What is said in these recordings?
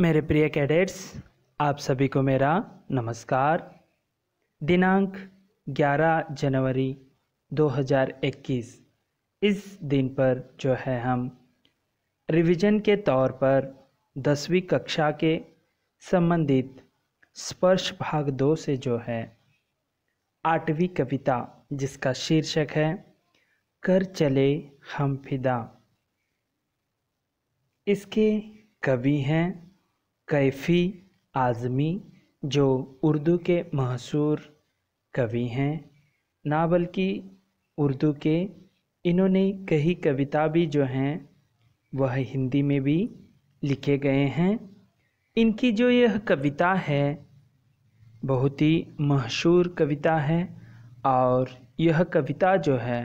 मेरे प्रिय कैडेट्स आप सभी को मेरा नमस्कार दिनांक 11 जनवरी 2021 इस दिन पर जो है हम रिवीजन के तौर पर दसवीं कक्षा के संबंधित स्पर्श भाग दो से जो है आठवीं कविता जिसका शीर्षक है कर चले हम फिदा इसके कवि हैं कैफ़ी आज़मी जो उर्दू के मशहूर कवि हैं ना बल्कि उर्दू के इन्होंने कई कविता भी जो हैं वह हिंदी में भी लिखे गए हैं इनकी जो यह कविता है बहुत ही मशहूर कविता है और यह कविता जो है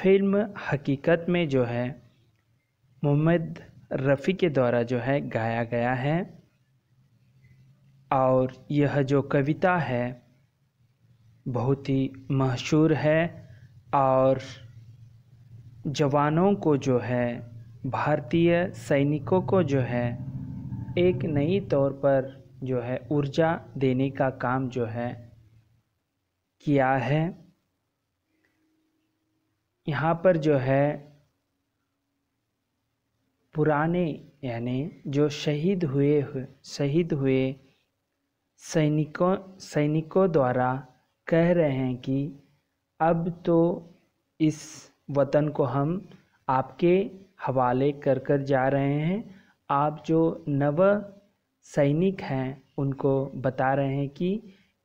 फिल्म हकीकत में जो है मोहम्मद रफ़ी के द्वारा जो है गाया गया है और यह जो कविता है बहुत ही मशहूर है और जवानों को जो है भारतीय सैनिकों को जो है एक नई तौर पर जो है ऊर्जा देने का काम जो है किया है यहाँ पर जो है पुराने यानी जो शहीद हुए शहीद हुए सैनिकों सैनिकों द्वारा कह रहे हैं कि अब तो इस वतन को हम आपके हवाले कर कर जा रहे हैं आप जो नव सैनिक हैं उनको बता रहे हैं कि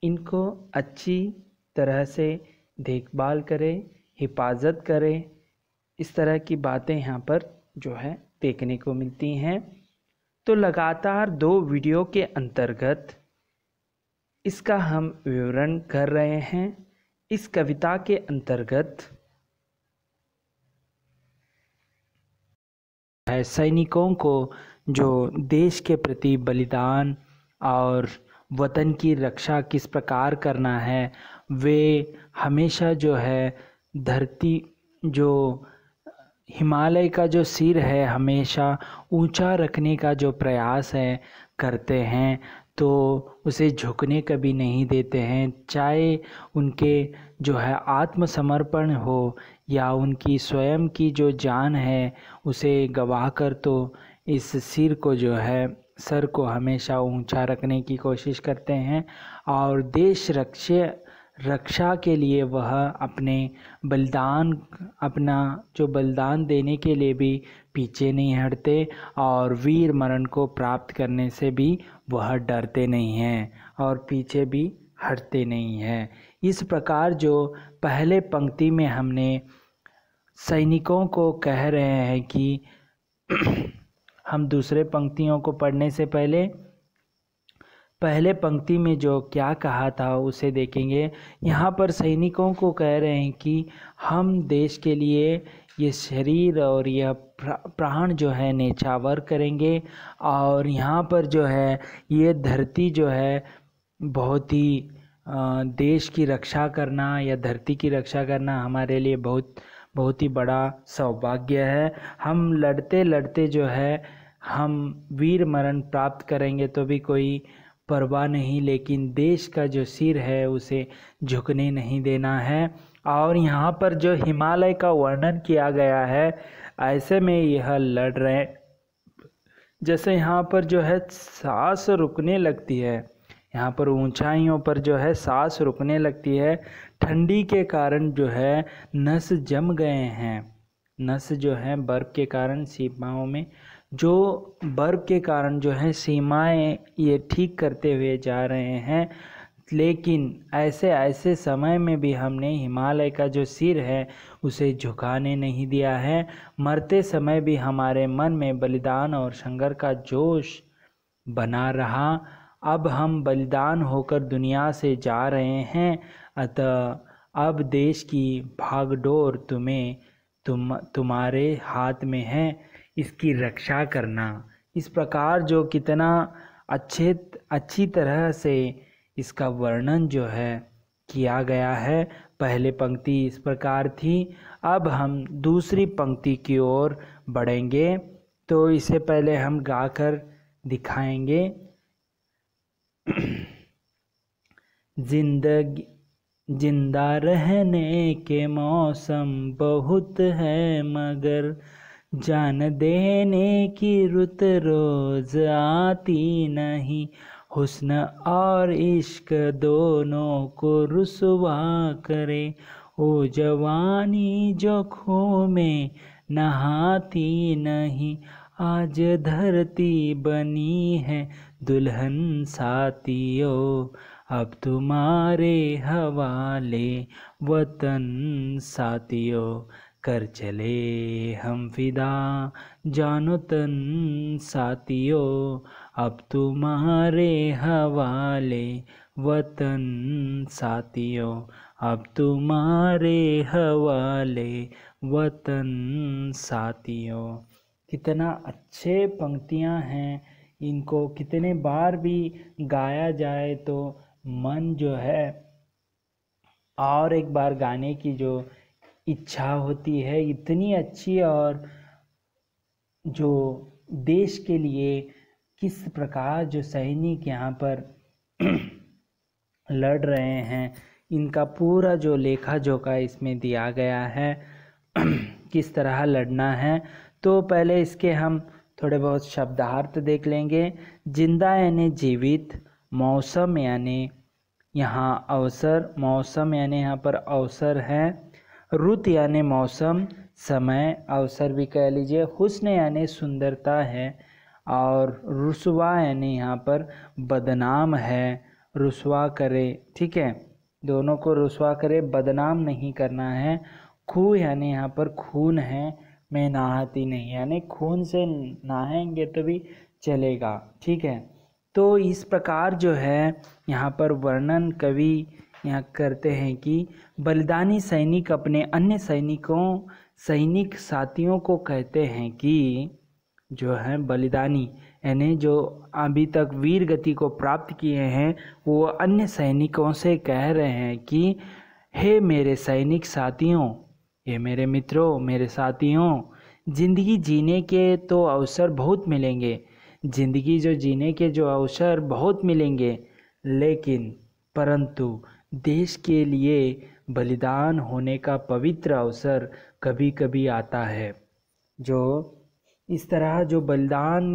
इनको अच्छी तरह से देखभाल करें हिफाजत करें इस तरह की बातें यहाँ पर जो है देखने को मिलती हैं तो लगातार दो वीडियो के अंतर्गत इसका हम विवरण कर रहे हैं इस कविता के अंतर्गत सैनिकों को जो देश के प्रति बलिदान और वतन की रक्षा किस प्रकार करना है वे हमेशा जो है धरती जो हिमालय का जो सिर है हमेशा ऊंचा रखने का जो प्रयास है करते हैं तो उसे झुकने कभी नहीं देते हैं चाहे उनके जो है आत्मसमर्पण हो या उनकी स्वयं की जो जान है उसे गवाह कर तो इस सिर को जो है सर को हमेशा ऊंचा रखने की कोशिश करते हैं और देश रक्षे रक्षा के लिए वह अपने बलिदान अपना जो बलिदान देने के लिए भी पीछे नहीं हटते और वीर मरण को प्राप्त करने से भी वह डरते नहीं हैं और पीछे भी हटते नहीं हैं इस प्रकार जो पहले पंक्ति में हमने सैनिकों को कह रहे हैं कि हम दूसरे पंक्तियों को पढ़ने से पहले पहले पंक्ति में जो क्या कहा था उसे देखेंगे यहाँ पर सैनिकों को कह रहे हैं कि हम देश के लिए ये शरीर और यह प्राण जो है नेचावर करेंगे और यहाँ पर जो है ये धरती जो है बहुत ही देश की रक्षा करना या धरती की रक्षा करना हमारे लिए बहुत बहुत ही बड़ा सौभाग्य है हम लड़ते लड़ते जो है हम वीर मरण प्राप्त करेंगे तो भी कोई परवाह नहीं लेकिन देश का जो सिर है उसे झुकने नहीं देना है और यहाँ पर जो हिमालय का वर्णन किया गया है ऐसे में यह लड़ रहे जैसे यहाँ पर जो है सांस रुकने लगती है यहाँ पर ऊंचाइयों पर जो है सांस रुकने लगती है ठंडी के कारण जो है नस जम गए हैं नस जो है बर्फ़ के कारण सीमाओं में जो बर्फ़ के कारण जो है सीमाएं ये ठीक करते हुए जा रहे हैं लेकिन ऐसे ऐसे समय में भी हमने हिमालय का जो सिर है उसे झुकाने नहीं दिया है मरते समय भी हमारे मन में बलिदान और संगर का जोश बना रहा अब हम बलिदान होकर दुनिया से जा रहे हैं अतः अब देश की भागडोर तुम्हें तुम तुम्हारे हाथ में है इसकी रक्षा करना इस प्रकार जो कितना अच्छे अच्छी तरह से इसका वर्णन जो है किया गया है पहले पंक्ति इस प्रकार थी अब हम दूसरी पंक्ति की ओर बढ़ेंगे तो इसे पहले हम गाकर दिखाएंगे जिंदगी जिंदा रहने के मौसम बहुत है मगर जान देने की रुत रोज आती नहीं हुस्न और इश्क दोनों को रसवा करे ओ जवानी जो खूह में नहाती नहीं आज धरती बनी है दुल्हन साथियों अब तुम्हारे हवाले वतन साथियों कर चले हम फिदा जानो तन साथियों अब तुम्हारे हवाले वतन साथियों अब तुम्हारे हवाले वतन साथियों कितना अच्छे पंक्तियां हैं इनको कितने बार भी गाया जाए तो मन जो है और एक बार गाने की जो इच्छा होती है इतनी अच्छी और जो देश के लिए किस प्रकार जो सैनिक यहाँ पर लड़ रहे हैं इनका पूरा जो लेखा जोखा इसमें दिया गया है किस तरह लड़ना है तो पहले इसके हम थोड़े बहुत शब्दार्थ देख लेंगे जिंदा यानी जीवित मौसम यानी यहाँ अवसर मौसम यानी यहाँ पर अवसर है रुत यानि मौसम समय अवसर भी कह लीजिए हुस्न यानि सुंदरता है और रसवा यानी यहाँ पर बदनाम है रसवा करे ठीक है दोनों को रसवा करे बदनाम नहीं करना है खू यानी यहाँ पर खून है मैं नहाती नहीं यानी खून से नहाएंगे तो भी चलेगा ठीक है तो इस प्रकार जो है यहाँ पर वर्णन कवि यहाँ करते हैं कि बलिदानी सैनिक अपने अन्य सैनिकों सैनिक साथियों को कहते हैं कि जो है बलिदानी यानी जो अभी तक वीर गति को प्राप्त किए हैं वो अन्य सैनिकों से कह रहे हैं कि हे मेरे सैनिक साथियों हे मेरे मित्रों मेरे साथियों जिंदगी जीने के तो अवसर बहुत मिलेंगे जिंदगी जो जीने के जो अवसर बहुत मिलेंगे लेकिन परंतु देश के लिए बलिदान होने का पवित्र अवसर कभी कभी आता है जो इस तरह जो बलिदान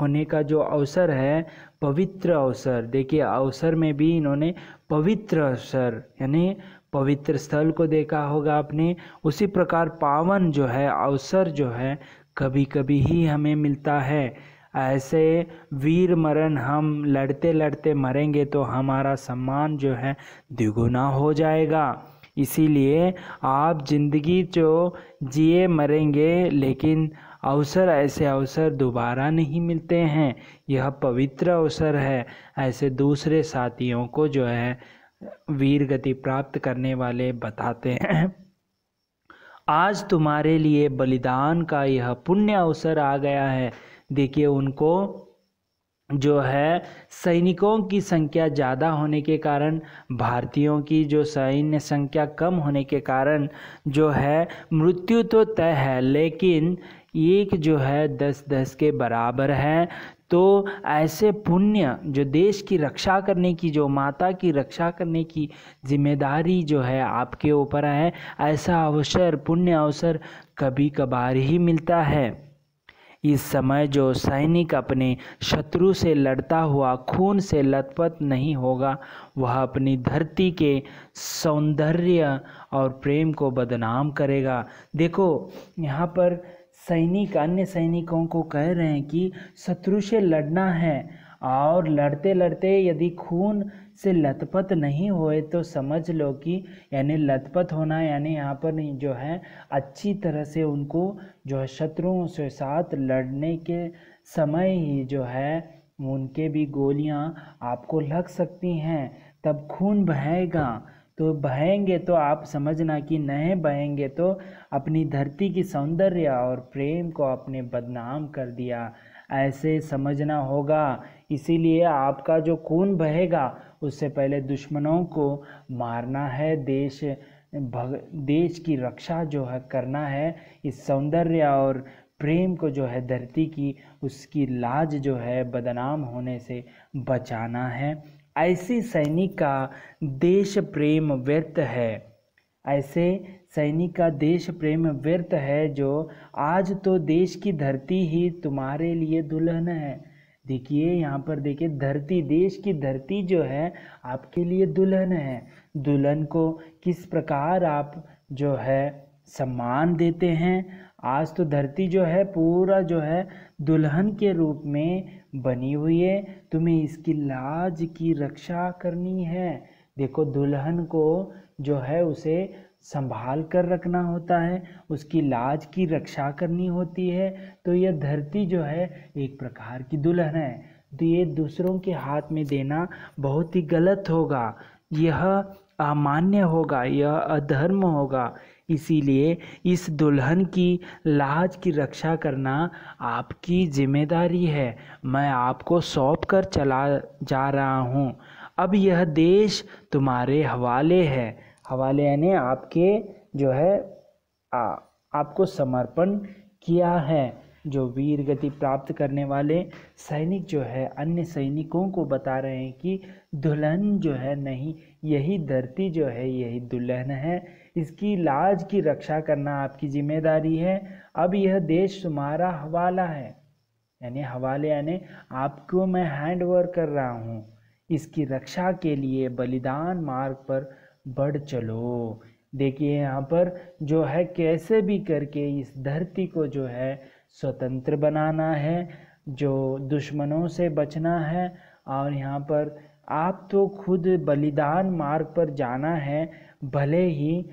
होने का जो अवसर है पवित्र अवसर देखिए अवसर में भी इन्होंने पवित्र अवसर यानी पवित्र स्थल को देखा होगा आपने उसी प्रकार पावन जो है अवसर जो है कभी कभी ही हमें मिलता है ऐसे वीर मरण हम लड़ते लड़ते मरेंगे तो हमारा सम्मान जो है दुगुना हो जाएगा इसीलिए आप ज़िंदगी जो तो जिए मरेंगे लेकिन अवसर ऐसे अवसर दोबारा नहीं मिलते हैं यह पवित्र अवसर है ऐसे दूसरे साथियों को जो है वीर गति प्राप्त करने वाले बताते हैं आज तुम्हारे लिए बलिदान का यह पुण्य अवसर आ गया है देखिए उनको जो है सैनिकों की संख्या ज़्यादा होने के कारण भारतीयों की जो सैन्य संख्या कम होने के कारण जो है मृत्यु तो तय है लेकिन एक जो है दस दस के बराबर है तो ऐसे पुण्य जो देश की रक्षा करने की जो माता की रक्षा करने की जिम्मेदारी जो है आपके ऊपर है ऐसा अवसर पुण्य अवसर कभी कभार ही मिलता है इस समय जो सैनिक अपने शत्रु से लड़ता हुआ खून से लथपथ नहीं होगा वह अपनी धरती के सौंदर्य और प्रेम को बदनाम करेगा देखो यहाँ पर सैनिक अन्य सैनिकों को कह रहे हैं कि शत्रु से लड़ना है और लड़ते लड़ते यदि खून से लतपत नहीं होए तो समझ लो कि यानी लतपत होना यानी यहाँ पर जो है अच्छी तरह से उनको जो है शत्रुओं से साथ लड़ने के समय ही जो है उनके भी गोलियाँ आपको लग सकती हैं तब खून बहेगा तो बहेंगे तो आप समझना कि नए बहेंगे तो अपनी धरती की सौंदर्य और प्रेम को अपने बदनाम कर दिया ऐसे समझना होगा इसीलिए आपका जो खून बहेगा उससे पहले दुश्मनों को मारना है देश भग देश की रक्षा जो है करना है इस सौंदर्य और प्रेम को जो है धरती की उसकी लाज जो है बदनाम होने से बचाना है ऐसे सैनिक का देश प्रेम व्यर्थ है ऐसे सैनिक का देश प्रेम व्यर्थ है जो आज तो देश की धरती ही तुम्हारे लिए दुल्हन है देखिए यहाँ पर देखिए धरती देश की धरती जो है आपके लिए दुल्हन है दुल्हन को किस प्रकार आप जो है सम्मान देते हैं आज तो धरती जो है पूरा जो है दुल्हन के रूप में बनी हुई है तुम्हें इसकी लाज की रक्षा करनी है देखो दुल्हन को जो है उसे संभाल कर रखना होता है उसकी लाज की रक्षा करनी होती है तो यह धरती जो है एक प्रकार की दुल्हन है तो ये दूसरों के हाथ में देना बहुत ही गलत होगा यह अमान्य होगा यह अधर्म होगा इसीलिए इस दुल्हन की लाज की रक्षा करना आपकी जिम्मेदारी है मैं आपको सौंप कर चला जा रहा हूँ अब यह देश तुम्हारे हवाले है हवाले यानी आपके जो है आ, आपको समर्पण किया है जो वीर गति प्राप्त करने वाले सैनिक जो है अन्य सैनिकों को बता रहे हैं कि दुल्हन जो है नहीं यही धरती जो है यही दुल्हन है इसकी लाज की रक्षा करना आपकी जिम्मेदारी है अब यह देश तुम्हारा हवाला है यानी हवाले यानी आपको मैं हैंड ओवर कर रहा हूँ इसकी रक्षा के लिए बलिदान मार्ग पर बढ़ चलो देखिए यहाँ पर जो है कैसे भी करके इस धरती को जो है स्वतंत्र बनाना है जो दुश्मनों से बचना है और यहाँ पर आप तो खुद बलिदान मार्ग पर जाना है भले ही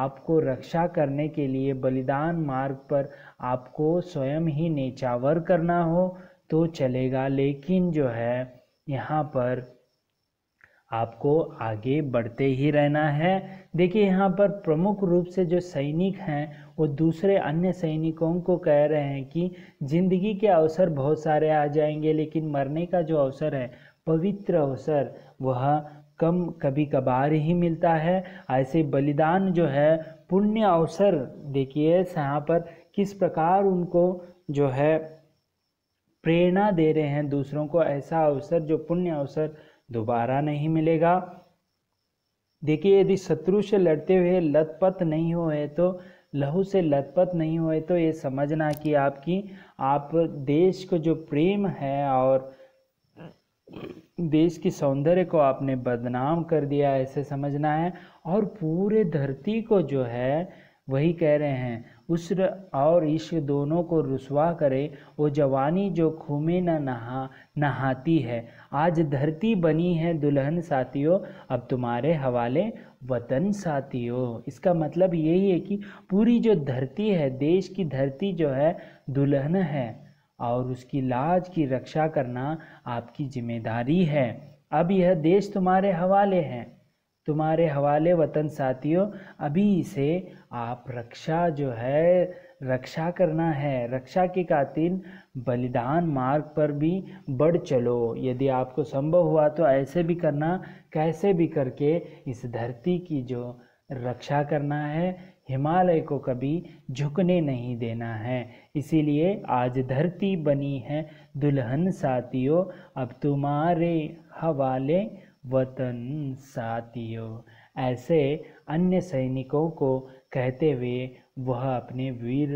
आपको रक्षा करने के लिए बलिदान मार्ग पर आपको स्वयं ही नेचावर करना हो तो चलेगा लेकिन जो है यहाँ पर आपको आगे बढ़ते ही रहना है देखिए यहाँ पर प्रमुख रूप से जो सैनिक हैं वो दूसरे अन्य सैनिकों को कह रहे हैं कि जिंदगी के अवसर बहुत सारे आ जाएंगे लेकिन मरने का जो अवसर है पवित्र अवसर वह कम कभी कभार ही मिलता है ऐसे बलिदान जो है पुण्य अवसर देखिए यहाँ पर किस प्रकार उनको जो है प्रेरणा दे रहे हैं दूसरों को ऐसा अवसर जो पुण्य अवसर दोबारा नहीं मिलेगा देखिए यदि शत्रु से लड़ते हुए लतपत नहीं हुए तो लहू से लतपत नहीं हुए तो ये समझना कि आपकी आप देश को जो प्रेम है और देश की सौंदर्य को आपने बदनाम कर दिया ऐसे समझना है और पूरे धरती को जो है वही कह रहे हैं उस्र और इश्क दोनों को रसवा करे वो जवानी जो खूमे न नहा नहाती है आज धरती बनी है दुल्हन साथियों अब तुम्हारे हवाले वतन साथियों इसका मतलब यही है कि पूरी जो धरती है देश की धरती जो है दुल्हन है और उसकी लाज की रक्षा करना आपकी जिम्मेदारी है अब यह देश तुम्हारे हवाले हैं तुम्हारे हवाले वतन साथियों अभी से आप रक्षा जो है रक्षा करना है रक्षा के कातिल बलिदान मार्ग पर भी बढ़ चलो यदि आपको संभव हुआ तो ऐसे भी करना कैसे भी करके इस धरती की जो रक्षा करना है हिमालय को कभी झुकने नहीं देना है इसीलिए आज धरती बनी है दुल्हन साथियों अब तुम्हारे हवाले वतन साथियों ऐसे अन्य सैनिकों को कहते हुए वह अपने वीर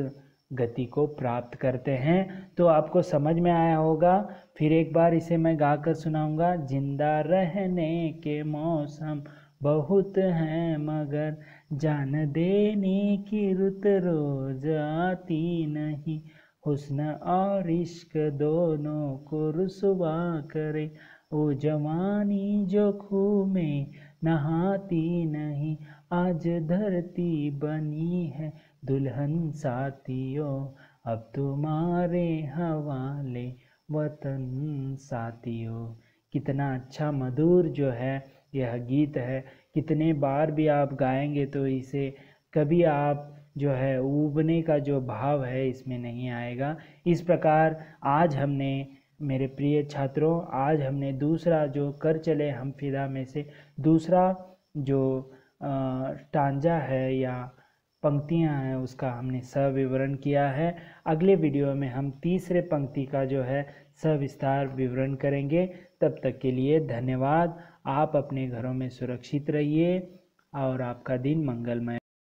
गति को प्राप्त करते हैं तो आपको समझ में आया होगा फिर एक बार इसे मैं गाकर सुनाऊंगा जिंदा रहने के मौसम बहुत हैं मगर जान देने की रुत रोज आती नहीं हुस्न और इश्क दोनों को रुसवा करे ओ जवानी जो खूह में नहाती नहीं आज धरती बनी है दुल्हन साथियों अब तुम्हारे हवाले वतन साथियों कितना अच्छा मधुर जो है यह गीत है कितने बार भी आप गाएंगे तो इसे कभी आप जो है उबने का जो भाव है इसमें नहीं आएगा इस प्रकार आज हमने मेरे प्रिय छात्रों आज हमने दूसरा जो कर चले हम फिदा में से दूसरा जो टांजा है या पंक्तियां हैं उसका हमने सविवरण किया है अगले वीडियो में हम तीसरे पंक्ति का जो है सविस्तार विवरण करेंगे तब तक के लिए धन्यवाद आप अपने घरों में सुरक्षित रहिए और आपका दिन मंगलमय